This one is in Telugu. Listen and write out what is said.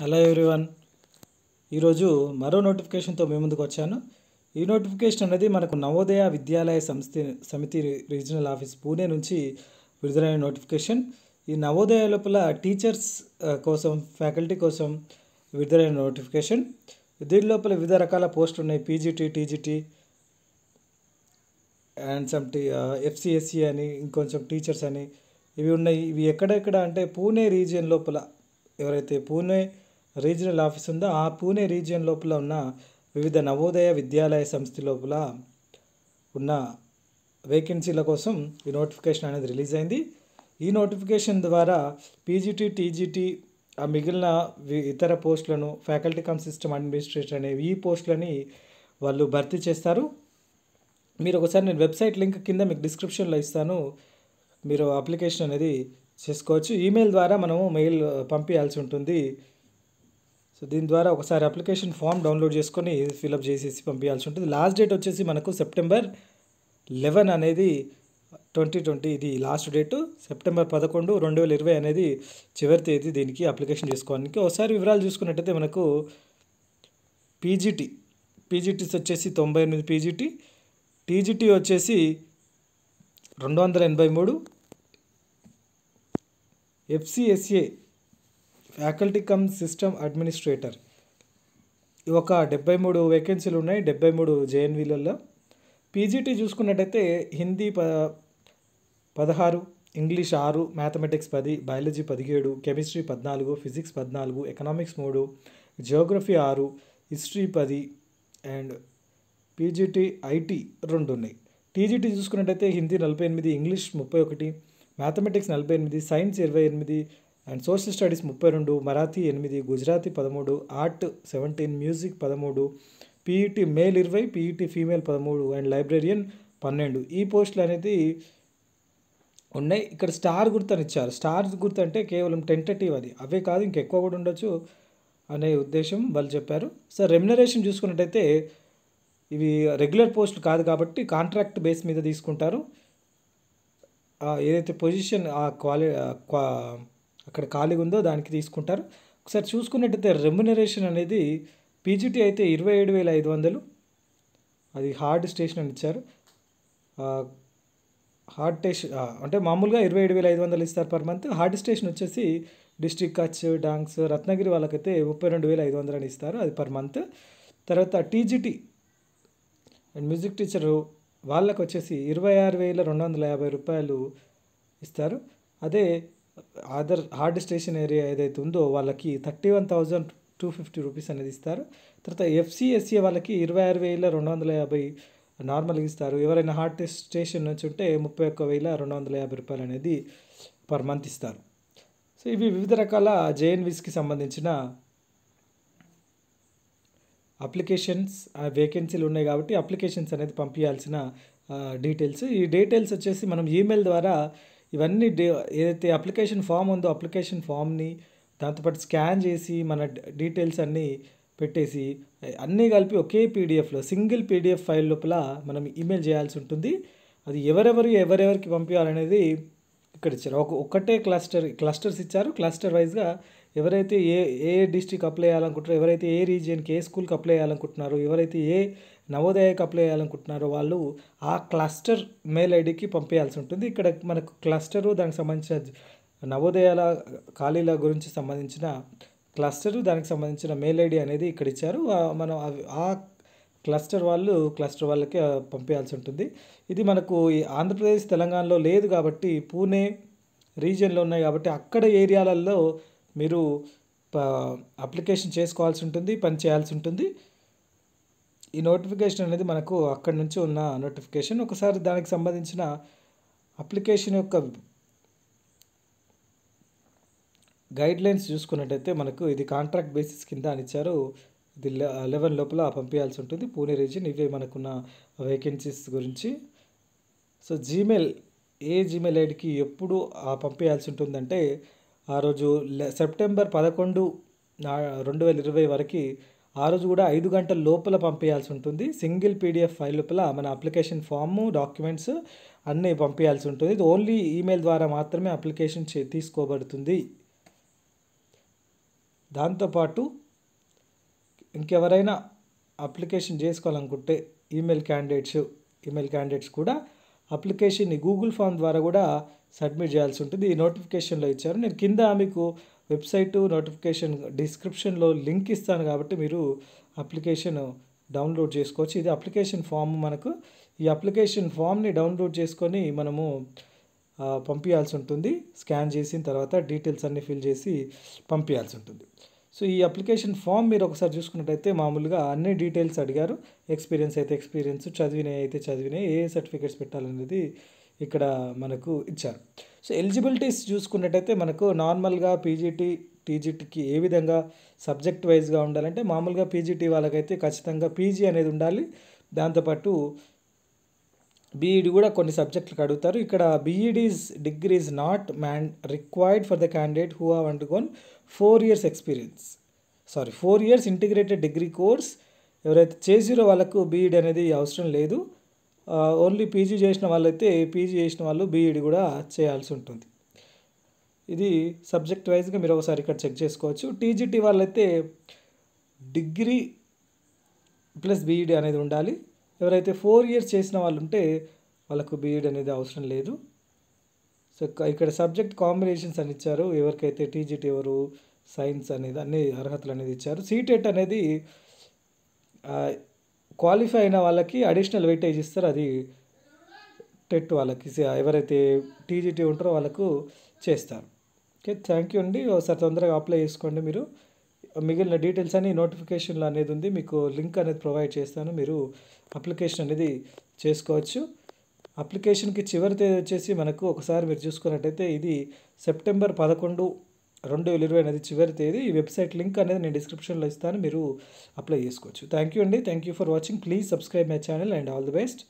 హలో ఎవ్రీవన్ ఈరోజు మరో నోటిఫికేషన్తో మీ ముందుకు వచ్చాను ఈ నోటిఫికేషన్ అనేది మనకు నవోదయ విద్యాలయ సంస్థ సమితి రీజనల్ ఆఫీస్ పూణే నుంచి విడుదలైన నోటిఫికేషన్ ఈ నవోదయ లోపల టీచర్స్ కోసం ఫ్యాకల్టీ కోసం విడుదలైన నోటిఫికేషన్ దీని లోపల వివిధ రకాల పోస్టులు ఉన్నాయి PGT TGT and some T FCSC అని ఇంకొంచెం టీచర్స్ అని ఇవి ఉన్నాయి ఇవి ఎక్కడెక్కడ అంటే పూణే రీజియన్ లోపల ఎవరైతే పూణే రీజనల్ ఆఫీస్ ఉందో ఆ పూణే రీజియన్ లోపల ఉన్న వివిధ నవోదయ విద్యాలయ సంస్థ లోపల ఉన్న వేకెన్సీల కోసం ఈ నోటిఫికేషన్ అనేది రిలీజ్ అయింది ఈ నోటిఫికేషన్ ద్వారా పీజీటీ టీజీటీ ఆ మిగిలిన ఇతర పోస్టులను ఫ్యాకల్టీ కమ్ సిస్టమ్ అడ్మినిస్ట్రేషన్ అనే ఈ పోస్టులని వాళ్ళు భర్తీ చేస్తారు మీరు ఒకసారి నేను వెబ్సైట్ లింక్ కింద మీకు డిస్క్రిప్షన్లో ఇస్తాను మీరు అప్లికేషన్ అనేది చేసుకోవచ్చు ఈమెయిల్ ద్వారా మనము మెయిల్ పంపించాల్సి ఉంటుంది సో దీని ద్వారా ఒకసారి అప్లికేషన్ ఫామ్ డౌన్లోడ్ చేసుకొని ఫిలప్ చేసేసి పంపించాల్సి ఉంటుంది లాస్ట్ డేట్ వచ్చేసి మనకు సెప్టెంబర్ లెవెన్ అనేది ట్వంటీ ట్వంటీ ఇది లాస్ట్ డేటు సెప్టెంబర్ పదకొండు రెండు వేల ఇరవై అనేది చివరి తేదీ దీనికి అప్లికేషన్ చేసుకోవడానికి ఒకసారి వివరాలు చూసుకున్నట్టయితే మనకు పీజీటీ పీజీటీస్ వచ్చేసి తొంభై ఎనిమిది పీజీటీ టీజీటీ వచ్చేసి రెండు వందల ఎనభై మూడు FCSA faculty cum system administrator ఒక డెబ్బై మూడు వేకెన్సీలు ఉన్నాయి డెబ్బై మూడు జేఎన్వీలలో పీజీటీ చూసుకున్నట్టయితే హిందీ ప పదహారు ఇంగ్లీష్ ఆరు మ్యాథమెటిక్స్ పది బయాలజీ పదిహేడు కెమిస్ట్రీ పద్నాలుగు ఫిజిక్స్ పద్నాలుగు ఎకనామిక్స్ మూడు జియోగ్రఫీ ఆరు హిస్టరీ పది అండ్ పీజీటీ ఐటీ రెండు ఉన్నాయి టీజీటీ చూసుకున్నట్టయితే హిందీ నలభై ఎనిమిది ఇంగ్లీష్ ముప్పై ఒకటి మ్యాథమెటిక్స్ నలభై ఎనిమిది సైన్స్ ఇరవై ఎనిమిది అండ్ సోషల్ స్టడీస్ ముప్పై రెండు మరాఠీ ఎనిమిది గుజరాతీ పదమూడు ఆర్ట్ సెవెంటీన్ మ్యూజిక్ పదమూడు పీఈటీ మేల్ ఇరవై పీఈటీ ఫీమేల్ పదమూడు అండ్ లైబ్రేరియన్ పన్నెండు ఈ పోస్టులు అనేది ఉన్నాయి ఇక్కడ స్టార్ గుర్తు అని ఇచ్చారు స్టార్ గుర్తు అంటే కేవలం టెంటటివ్ అది అవే కాదు ఇంకెక్కువ కూడా ఉండొచ్చు అనే ఉద్దేశం వాళ్ళు చెప్పారు సార్ రెమ్యునరేషన్ చూసుకున్నట్టయితే ఇవి రెగ్యులర్ పోస్టులు కాదు కాబట్టి కాంట్రాక్ట్ బేస్ మీద తీసుకుంటారు ఏదైతే పొజిషన్ ఆ క్వాలి అక్కడ ఖాళీగా ఉందో దానికి తీసుకుంటారు ఒకసారి చూసుకున్నట్టయితే రెమ్యునరేషన్ అనేది పీజీటీ అయితే ఇరవై ఏడు వేల ఐదు వందలు అది హార్డ్ స్టేషన్ అని ఇచ్చారు హార్డ్ స్టేషన్ అంటే మామూలుగా ఇరవై ఏడు వేల ఐదు వందలు ఇస్తారు పర్ మంత్ హార్డ్ స్టేషన్ వచ్చేసి డిస్ట్రిక్ట్ కచ్ డాంగ్స్ రత్నగిరి వాళ్ళకైతే ముప్పై రెండు వేల ఐదు వందలు అని ఇస్తారు అది పర్ మంత్ తర్వాత టీజీటీ అండ్ మ్యూజిక్ టీచరు వాళ్ళకు వచ్చేసి ఇరవై ఆరు వేల రెండు వందల యాభై రూపాయలు ఇస్తారు అదే అదర్ హార్డ్ స్టేషన్ ఏరియా ఏదైతే ఉందో వాళ్ళకి thirty one thousand two fifty rupees అనేది ఇస్తారు తర్వాత ఎఫ్సీ వాళ్ళకి ఇరవై ఆరు వేల రెండు వందల యాభై నార్మల్గా ఇస్తారు ఎవరైనా హార్ట్ స్టేషన్ నుంచి ఉంటే ముప్పై ఒక్క వేల రెండు వందల యాభై రూపాయలు అనేది పర్ మంత్ ఇస్తారు సో ఇవి వివిధ రకాల జేఎన్విస్కి సంబంధించిన అప్లికేషన్స్ వేకెన్సీలు ఉన్నాయి కాబట్టి అప్లికేషన్స్ అనేది పంపించాల్సిన డీటెయిల్స్ ఈ డీటెయిల్స్ వచ్చేసి మనం ఈమెయిల్ ద్వారా ఇవన్నీ డే ఏదైతే అప్లికేషన్ ఫామ్ ఉందో అప్లికేషన్ ఫామ్ని దాంతోపాటు స్కాన్ చేసి మన డీటెయిల్స్ అన్నీ పెట్టేసి అన్నీ కలిపి ఒకే పీడిఎఫ్లో సింగిల్ పీడిఎఫ్ ఫైల్ లోపల మనం ఈమెయిల్ చేయాల్సి ఉంటుంది అది ఎవరెవరు ఎవరెవరికి పంపించాలనేది ఇక్కడ ఇచ్చారు ఒక ఒకటే క్లస్టర్ క్లస్టర్స్ ఇచ్చారు క్లస్టర్ వైజ్గా ఎవరైతే ఏ ఏ డిస్టిక్ అప్లై చేయాలనుకుంటున్నారో ఎవరైతే ఏ రీజియన్కి ఏ స్కూల్కి అప్లై చేయాలనుకుంటున్నారో ఎవరైతే ఏ నవోదయకు అప్లై చేయాలనుకుంటున్నారో వాళ్ళు ఆ క్లస్టర్ మెయిల్ ఐడికి పంపేయాల్సి ఉంటుంది ఇక్కడ మనకు క్లస్టరు దానికి సంబంధించిన నవోదయాల ఖాళీల గురించి సంబంధించిన క్లస్టరు దానికి సంబంధించిన మెయిల్ ఐడి అనేది ఇక్కడ ఇచ్చారు మనం ఆ క్లస్టర్ వాళ్ళు క్లస్టర్ వాళ్ళకి పంపేయాల్సి ఉంటుంది ఇది మనకు ఆంధ్రప్రదేశ్ తెలంగాణలో లేదు కాబట్టి పూణే రీజియన్లో ఉన్నాయి కాబట్టి అక్కడ ఏరియాలలో మీరు అప్లికేషన్ చేసుకోవాల్సి ఉంటుంది పని చేయాల్సి ఉంటుంది ఈ నోటిఫికేషన్ అనేది మనకు అక్కడి నుంచి ఉన్న నోటిఫికేషన్ ఒకసారి దానికి సంబంధించిన అప్లికేషన్ యొక్క గైడ్లైన్స్ చూసుకున్నట్టయితే మనకు ఇది కాంట్రాక్ట్ బేసిస్ కింద అని ఇచ్చారు ఇది లెవెన్ లోపల పంపించాల్సి ఉంటుంది పూణే రీజన్ ఇవే మనకున్న వేకెన్సీస్ గురించి సో జీమెయిల్ ఏ జీమెయిల్ ఐడికి ఎప్పుడు పంపించాల్సి ఉంటుందంటే ఆ రోజు సెప్టెంబర్ పదకొండు రెండు వేల ఇరవై వరకు ఆ రోజు కూడా ఐదు గంటల లోపల పంపించాల్సి ఉంటుంది సింగిల్ పీడిఎఫ్ ఫైల్ లోపల మన అప్లికేషన్ ఫామ్ డాక్యుమెంట్స్ అన్నీ పంపించాల్సి ఉంటుంది ఇది ఓన్లీ ఈమెయిల్ ద్వారా మాత్రమే అప్లికేషన్ తీసుకోబడుతుంది దాంతోపాటు ఇంకెవరైనా అప్లికేషన్ చేసుకోవాలనుకుంటే ఈమెయిల్ క్యాండిడేట్స్ ఈమెయిల్ క్యాండిడేట్స్ కూడా అప్లికేషన్ని గూగుల్ ఫామ్ ద్వారా కూడా సబ్మిట్ చేయాల్సి ఉంటుంది ఈ నోటిఫికేషన్లో ఇచ్చారు నేను కింద మీకు వెబ్సైటు నోటిఫికేషన్ డిస్క్రిప్షన్లో లింక్ ఇస్తాను కాబట్టి మీరు అప్లికేషన్ డౌన్లోడ్ చేసుకోవచ్చు ఇది అప్లికేషన్ ఫామ్ మనకు ఈ అప్లికేషన్ ఫామ్ని డౌన్లోడ్ చేసుకొని మనము పంపించాల్సి ఉంటుంది స్కాన్ చేసిన తర్వాత డీటెయిల్స్ అన్నీ ఫిల్ చేసి పంపించాల్సి ఉంటుంది సో ఈ అప్లికేషన్ ఫామ్ మీరు ఒకసారి చూసుకున్నట్టయితే మామూలుగా అన్ని డీటెయిల్స్ అడిగారు ఎక్స్పీరియన్స్ అయితే ఎక్స్పీరియన్స్ చదివినాయి అయితే చదివినాయి ఏ సర్టిఫికేట్స్ పెట్టాలనేది ఇక్కడ మనకు ఇచ్చారు సో ఎలిజిబిలిటీస్ చూసుకున్నట్టయితే మనకు నార్మల్గా పీజీటీ టీజీటీకి ఏ విధంగా సబ్జెక్ట్ వైజ్గా ఉండాలంటే మామూలుగా పీజీటీ వాళ్ళకైతే ఖచ్చితంగా పీజీ అనేది ఉండాలి దాంతోపాటు బీఈడి e కూడా కొన్ని సబ్జెక్టులకు అడుగుతారు ఇక్కడ BEds e degree is not man required for the candidate who have gone four years experience sorry four years integrated degree course ఎవరైతే చేసిరో వాళ్ళకు బీఈడి e అనేది అవసరం లేదు ఓన్లీ పీజీ చేసిన వాళ్ళైతే పీజీ చేసిన వాళ్ళు బీఈడి కూడా చేయాల్సి ఉంటుంది ఇది సబ్జెక్ట్ వైజ్గా మీరు ఒకసారి ఇక్కడ చెక్ చేసుకోవచ్చు టీజీటీ వాళ్ళైతే డిగ్రీ ప్లస్ బీఈడి అనేది ఉండాలి ఎవరైతే ఫోర్ ఇయర్స్ చేసిన వాళ్ళు ఉంటే వాళ్ళకు బీఈడ్ అనేది అవసరం లేదు సో ఇక్కడ సబ్జెక్ట్ కాంబినేషన్స్ అని ఇచ్చారు ఎవరికైతే టీజీటీ ఎవరు సైన్స్ అనేది అన్ని అర్హతలు అనేది ఇచ్చారు సీటెట్ e అనేది క్వాలిఫై అయిన వాళ్ళకి అడిషనల్ వెయిటేజ్ ఇస్తారు అది టెట్ వాళ్ళకి ఎవరైతే టీజీటీ ఉంటారో వాళ్ళకు చేస్తారు ఓకే థ్యాంక్ యూ అండి ఒకసారి తొందరగా అప్లై చేసుకోండి మీరు మిగిలిన డీటెయిల్స్ అని నోటిఫికేషన్లో అనేది ఉంది మీకు లింక్ అనేది ప్రొవైడ్ చేస్తాను మీరు అప్లికేషన్ అనేది చేసుకోవచ్చు అప్లికేషన్కి చివరి తేదీ వచ్చేసి మనకు ఒకసారి మీరు చూసుకున్నట్టయితే ఇది సెప్టెంబర్ పదకొండు రెండు వేల ఇరవై అనేది చివరి తేదీ ఈ వెబ్సైట్ లింక్ అనేది నేను డిస్క్రిప్షన్లో ఇస్తాను మీరు అప్లై చేసుకోవచ్చు థ్యాంక్ యూ అండి thank you for watching please subscribe my channel and all the best